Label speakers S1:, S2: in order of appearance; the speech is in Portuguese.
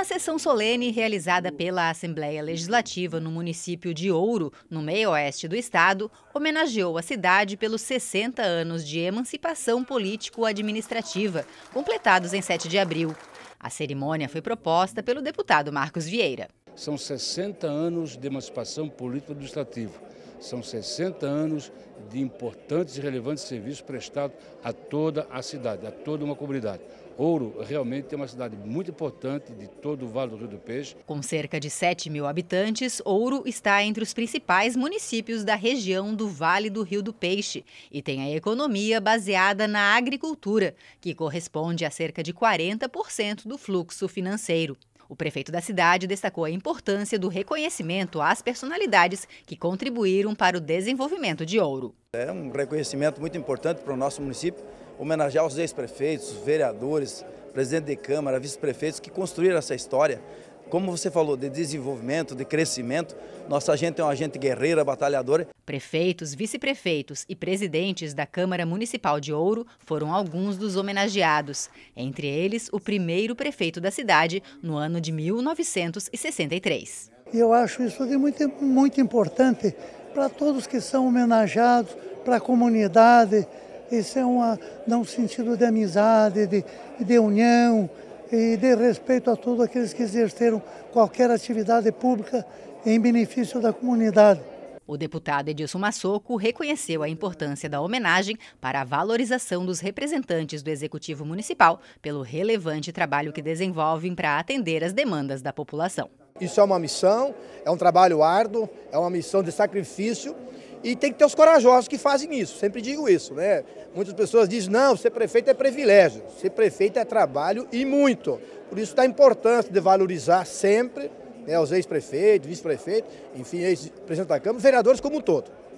S1: Uma sessão solene realizada hum. pela Assembleia Legislativa no município de Ouro, no meio-oeste do estado, homenageou a cidade pelos 60 anos de emancipação político-administrativa, completados em 7 de abril. A cerimônia foi proposta pelo deputado Marcos Vieira.
S2: São 60 anos de emancipação político-administrativa. São 60 anos de importantes e relevantes serviços prestados a toda a cidade, a toda uma comunidade. Ouro realmente é uma cidade muito importante de todo o Vale do Rio do Peixe.
S1: Com cerca de 7 mil habitantes, Ouro está entre os principais municípios da região do Vale do Rio do Peixe e tem a economia baseada na agricultura, que corresponde a cerca de 40% do fluxo financeiro. O prefeito da cidade destacou a importância do reconhecimento às personalidades que contribuíram para o desenvolvimento de Ouro.
S3: É um reconhecimento muito importante para o nosso município, homenagear os ex-prefeitos, vereadores, presidente de Câmara, vice-prefeitos que construíram essa história, como você falou, de desenvolvimento, de crescimento. Nossa gente é uma gente guerreira, batalhadora.
S1: Prefeitos, vice-prefeitos e presidentes da Câmara Municipal de Ouro foram alguns dos homenageados. Entre eles, o primeiro prefeito da cidade no ano de 1963.
S4: Eu acho isso de muito, muito importante para todos que são homenageados, para a comunidade. Isso é uma, dá um sentido de amizade, de, de união, e de respeito a todos aqueles que exerceram qualquer atividade pública em benefício da comunidade.
S1: O deputado Edilson Massoco reconheceu a importância da homenagem para a valorização dos representantes do Executivo Municipal pelo relevante trabalho que desenvolvem para atender as demandas da população.
S5: Isso é uma missão, é um trabalho árduo, é uma missão de sacrifício e tem que ter os corajosos que fazem isso, sempre digo isso, né? Muitas pessoas dizem, não, ser prefeito é privilégio, ser prefeito é trabalho e muito. Por isso está a importância de valorizar sempre né, os ex-prefeitos, vice-prefeitos, enfim, ex-presidente da Câmara, vereadores como um todo.